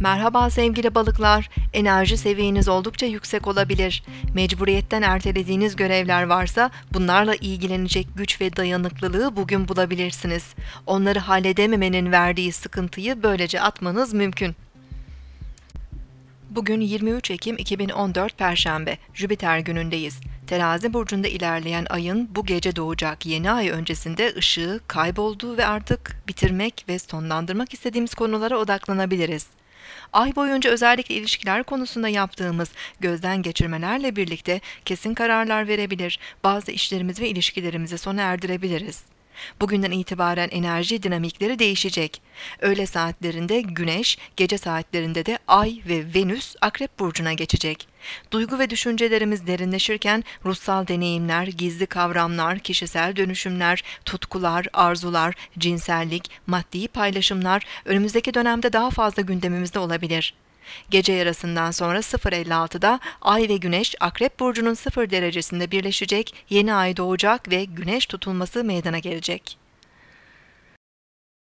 Merhaba sevgili balıklar, enerji seviyeniz oldukça yüksek olabilir. Mecburiyetten ertelediğiniz görevler varsa bunlarla ilgilenecek güç ve dayanıklılığı bugün bulabilirsiniz. Onları halledememenin verdiği sıkıntıyı böylece atmanız mümkün. Bugün 23 Ekim 2014 Perşembe, Jüpiter günündeyiz. Terazi burcunda ilerleyen ayın bu gece doğacak yeni ay öncesinde ışığı kayboldu ve artık bitirmek ve sonlandırmak istediğimiz konulara odaklanabiliriz. Ay boyunca özellikle ilişkiler konusunda yaptığımız gözden geçirmelerle birlikte kesin kararlar verebilir, bazı işlerimiz ve ilişkilerimizi sona erdirebiliriz. Bugünden itibaren enerji dinamikleri değişecek. Öğle saatlerinde Güneş, gece saatlerinde de Ay ve Venüs Akrep burcuna geçecek. Duygu ve düşüncelerimiz derinleşirken ruhsal deneyimler, gizli kavramlar, kişisel dönüşümler, tutkular, arzular, cinsellik, maddi paylaşımlar önümüzdeki dönemde daha fazla gündemimizde olabilir. Gece yarısından sonra 0.56'da Ay ve Güneş Akrep Burcu'nun 0 derecesinde birleşecek, yeni ay doğacak ve Güneş tutulması meydana gelecek.